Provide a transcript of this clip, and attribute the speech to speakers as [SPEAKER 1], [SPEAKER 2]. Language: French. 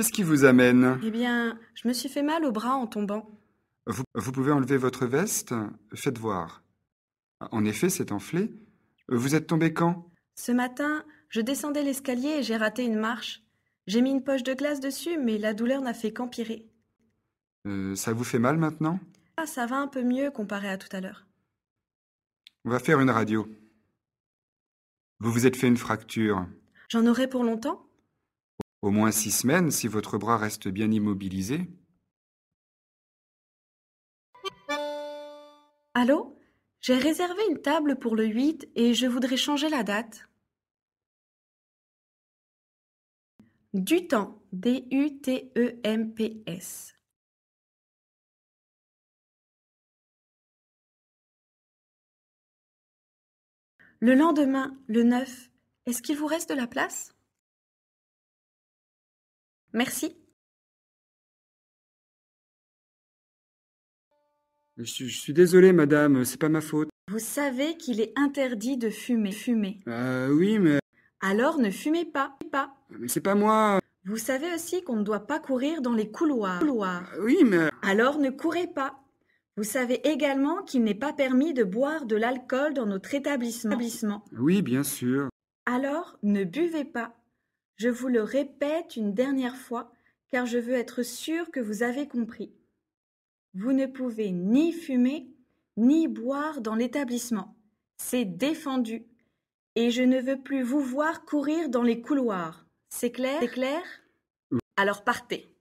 [SPEAKER 1] Qu'est-ce qui vous amène
[SPEAKER 2] Eh bien, je me suis fait mal au bras en tombant.
[SPEAKER 1] Vous, pouvez enlever votre veste Faites voir. En effet, c'est enflé. Vous êtes tombé quand
[SPEAKER 2] Ce matin, je descendais l'escalier et j'ai raté une marche. J'ai mis une poche de glace dessus, mais la douleur n'a fait qu'empirer.
[SPEAKER 1] Euh, ça vous fait mal maintenant
[SPEAKER 2] ah, ça va un peu mieux comparé à tout à l'heure.
[SPEAKER 1] On va faire une radio. Vous vous êtes fait une fracture.
[SPEAKER 2] J'en aurai pour longtemps
[SPEAKER 1] au moins six semaines si votre bras reste bien immobilisé.
[SPEAKER 2] Allô J'ai réservé une table pour le 8 et je voudrais changer la date. Du
[SPEAKER 3] temps, D-U-T-E-M-P-S. Le lendemain, le 9, est-ce qu'il vous reste de la place Merci.
[SPEAKER 1] Je suis, désolé, madame, c'est pas ma faute.
[SPEAKER 2] Vous savez qu'il est interdit de fumer. Fumer.
[SPEAKER 1] Euh, oui, mais.
[SPEAKER 2] Alors ne fumez pas. Pas.
[SPEAKER 1] Ah, mais c'est pas moi.
[SPEAKER 2] Vous savez aussi qu'on ne doit pas courir dans les couloirs. couloirs. Ah, oui, mais. Alors ne courez pas. Vous savez également qu'il n'est pas permis de boire de l'alcool dans notre établissement.
[SPEAKER 1] Oui, bien sûr.
[SPEAKER 2] Alors ne buvez pas. Je vous le répète une dernière fois, car je veux être sûre que vous avez compris. Vous ne pouvez ni fumer, ni boire dans l'établissement. C'est défendu. Et je ne veux plus vous voir courir dans les couloirs. C'est clair C'est clair Alors partez.